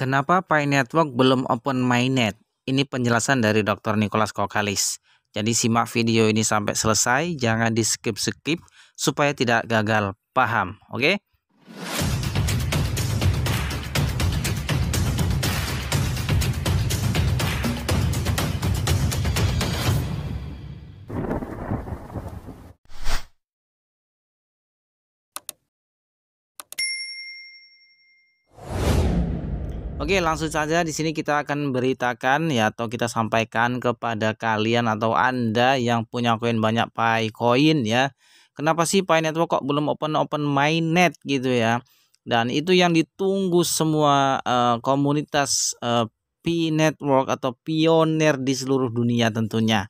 Kenapa Pi Network belum open mainnet? Ini penjelasan dari Dr. Nicholas Kokalis. Jadi simak video ini sampai selesai, jangan di skip-skip supaya tidak gagal paham, oke? Okay? Oke, langsung saja di sini kita akan beritakan ya atau kita sampaikan kepada kalian atau Anda yang punya koin banyak pai koin ya. Kenapa sih pai Network kok belum open open mainnet gitu ya? Dan itu yang ditunggu semua uh, komunitas uh, eh, P Network atau pioner di seluruh dunia tentunya.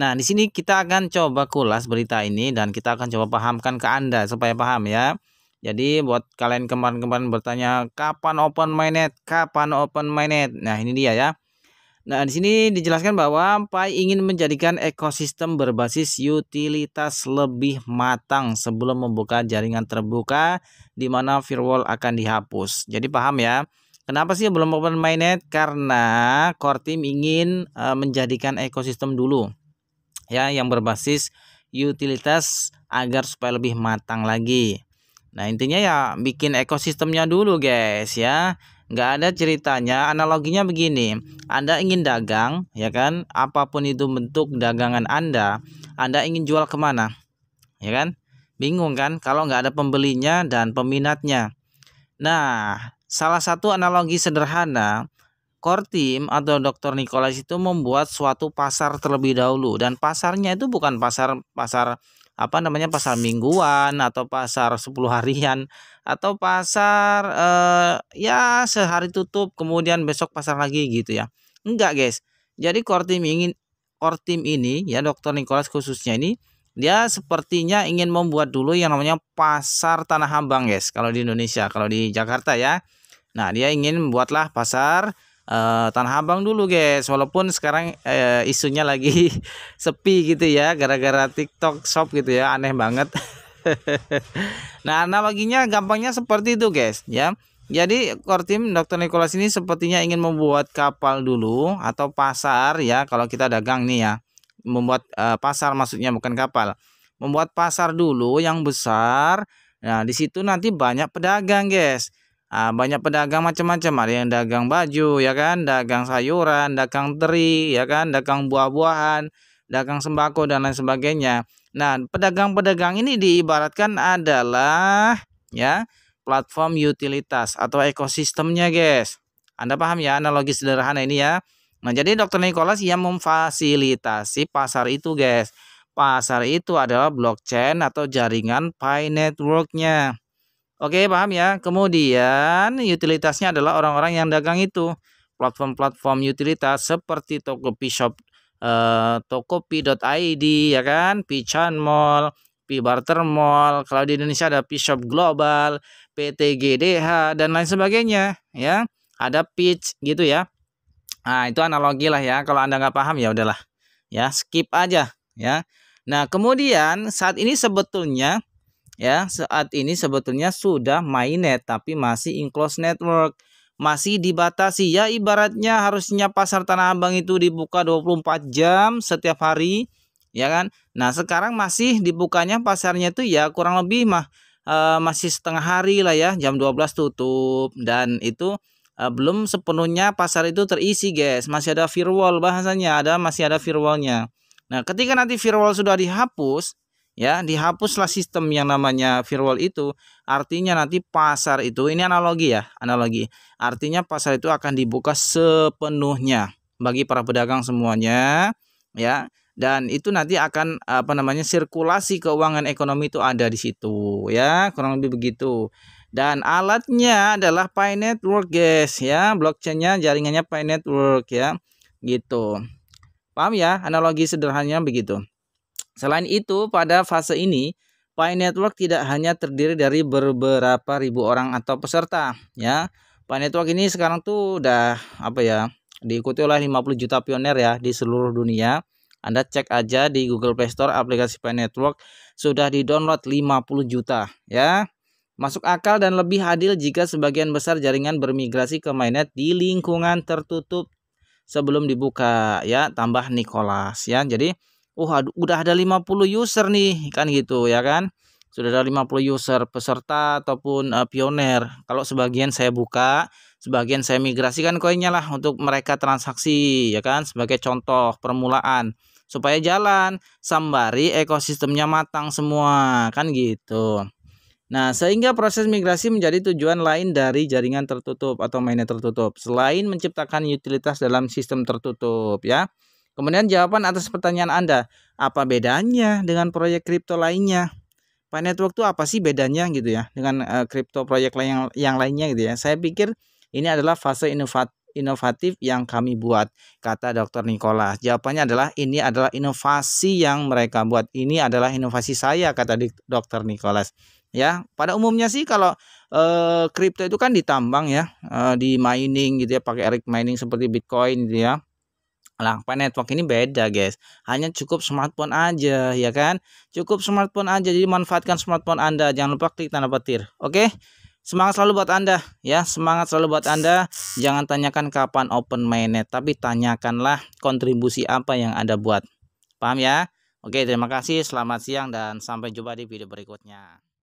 Nah, di sini kita akan coba kulas berita ini dan kita akan coba pahamkan ke Anda supaya paham ya. Jadi buat kalian kemarin-kemarin bertanya kapan open mainnet, kapan open mainnet. Nah, ini dia ya. Nah, di sini dijelaskan bahwa pai ingin menjadikan ekosistem berbasis utilitas lebih matang sebelum membuka jaringan terbuka di mana firewall akan dihapus. Jadi paham ya. Kenapa sih belum open mainnet? Karena core team ingin e, menjadikan ekosistem dulu ya yang berbasis utilitas agar supaya lebih matang lagi. Nah intinya ya bikin ekosistemnya dulu guys ya nggak ada ceritanya analoginya begini Anda ingin dagang ya kan apapun itu bentuk dagangan Anda Anda ingin jual kemana ya kan bingung kan kalau nggak ada pembelinya dan peminatnya nah salah satu analogi sederhana core team atau Dr. Nicholas itu membuat suatu pasar terlebih dahulu dan pasarnya itu bukan pasar pasar apa namanya pasar mingguan atau pasar 10 harian atau pasar eh, ya sehari tutup kemudian besok pasar lagi gitu ya. Enggak guys. Jadi core team ingin core team ini ya dokter Nicholas khususnya ini dia sepertinya ingin membuat dulu yang namanya pasar Tanah Abang guys kalau di Indonesia kalau di Jakarta ya. Nah, dia ingin membuatlah pasar uh, Tanah Abang dulu guys walaupun sekarang uh, isunya lagi sepi gitu ya gara-gara TikTok shop gitu ya aneh banget nah analoginya gampangnya seperti itu guys ya jadi team Dokter Nicholas ini sepertinya ingin membuat kapal dulu atau pasar ya kalau kita dagang nih ya membuat uh, pasar maksudnya bukan kapal membuat pasar dulu yang besar nah di situ nanti banyak pedagang guys Uh, banyak pedagang macam-macam, ada yang dagang baju, ya kan, dagang sayuran, dagang teri, ya kan, dagang buah-buahan, dagang sembako dan lain sebagainya. Nah, pedagang-pedagang ini diibaratkan adalah ya platform utilitas atau ekosistemnya, guys. Anda paham ya analogi sederhana ini ya. Nah, jadi Dr. Nicholas yang memfasilitasi pasar itu, guys. Pasar itu adalah blockchain atau jaringan Pi networknya. Oke, paham ya? Kemudian utilitasnya adalah orang-orang yang dagang itu. Platform-platform utilitas seperti Tokopedia, Shop, eh, Tokopi.id ya kan, Pichan Mall, Pi Barter Mall, kalau di Indonesia ada Pi Shop Global, PT GDH dan lain sebagainya, ya. Ada Pitch gitu ya. Nah, itu analogi lah ya. Kalau Anda nggak paham ya udahlah. Ya, skip aja, ya. Nah, kemudian saat ini sebetulnya ya saat ini sebetulnya sudah mainnet tapi masih enclosed network masih dibatasi ya ibaratnya harusnya pasar Tanah Abang itu dibuka 24 jam setiap hari ya kan nah sekarang masih dibukanya pasarnya itu ya kurang lebih mah e, masih setengah hari lah ya jam 12 tutup dan itu e, belum sepenuhnya pasar itu terisi guys masih ada firewall bahasanya ada masih ada firewallnya nah ketika nanti firewall sudah dihapus ya dihapuslah sistem yang namanya firewall itu artinya nanti pasar itu ini analogi ya analogi artinya pasar itu akan dibuka sepenuhnya bagi para pedagang semuanya ya dan itu nanti akan apa namanya sirkulasi keuangan ekonomi itu ada di situ ya kurang lebih begitu dan alatnya adalah Pi Network guys ya blockchainnya jaringannya Pi Network ya gitu paham ya analogi sederhananya begitu Selain itu, pada fase ini Pi Network tidak hanya terdiri dari beberapa ribu orang atau peserta, ya. Pi Network ini sekarang tuh udah apa ya? Diikuti oleh 50 juta pioner ya di seluruh dunia. Anda cek aja di Google Play Store aplikasi Pi Network sudah di-download 50 juta, ya. Masuk akal dan lebih adil jika sebagian besar jaringan bermigrasi ke mainnet di lingkungan tertutup sebelum dibuka ya, tambah Nicholas ya. Jadi Wah, oh, udah ada 50 user nih kan gitu ya kan. Sudah ada 50 user peserta ataupun uh, pioner. Kalau sebagian saya buka, sebagian saya migrasikan koinnya lah untuk mereka transaksi ya kan sebagai contoh permulaan supaya jalan sambari ekosistemnya matang semua kan gitu. Nah, sehingga proses migrasi menjadi tujuan lain dari jaringan tertutup atau mainnet tertutup selain menciptakan utilitas dalam sistem tertutup ya. Kemudian jawaban atas pertanyaan Anda, apa bedanya dengan proyek kripto lainnya? pak Network itu apa sih bedanya gitu ya dengan eh, kripto uh, proyek lain yang, yang lainnya gitu ya. Saya pikir ini adalah fase inovat, inovatif yang kami buat, kata Dr. Nikola. Jawabannya adalah ini adalah inovasi yang mereka buat. Ini adalah inovasi saya, kata Dr. Nikola. Ya, pada umumnya sih kalau eh, kripto uh, itu kan ditambang ya, uh, di mining gitu ya, pakai erik mining seperti Bitcoin gitu ya Langkah network ini beda guys Hanya cukup smartphone aja ya kan Cukup smartphone aja Jadi manfaatkan smartphone anda Jangan lupa klik tanda petir Oke Semangat selalu buat anda ya Semangat selalu buat anda Jangan tanyakan kapan open mainnet Tapi tanyakanlah kontribusi apa yang anda buat Paham ya Oke terima kasih Selamat siang dan sampai jumpa di video berikutnya